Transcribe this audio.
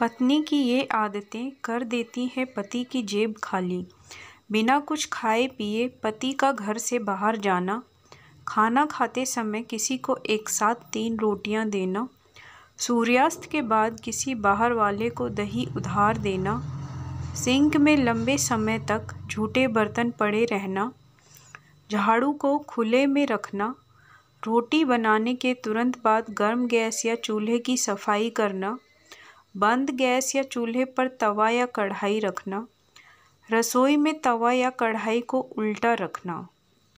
पत्नी की ये आदतें कर देती हैं पति की जेब खाली बिना कुछ खाए पिए पति का घर से बाहर जाना खाना खाते समय किसी को एक साथ तीन रोटियां देना सूर्यास्त के बाद किसी बाहर वाले को दही उधार देना सिंक में लंबे समय तक झूठे बर्तन पड़े रहना झाड़ू को खुले में रखना रोटी बनाने के तुरंत बाद गर्म गैस या चूल्हे की सफाई करना बंद गैस या चूल्हे पर तवा या कढ़ाई रखना रसोई में तवा या कढ़ाई को उल्टा रखना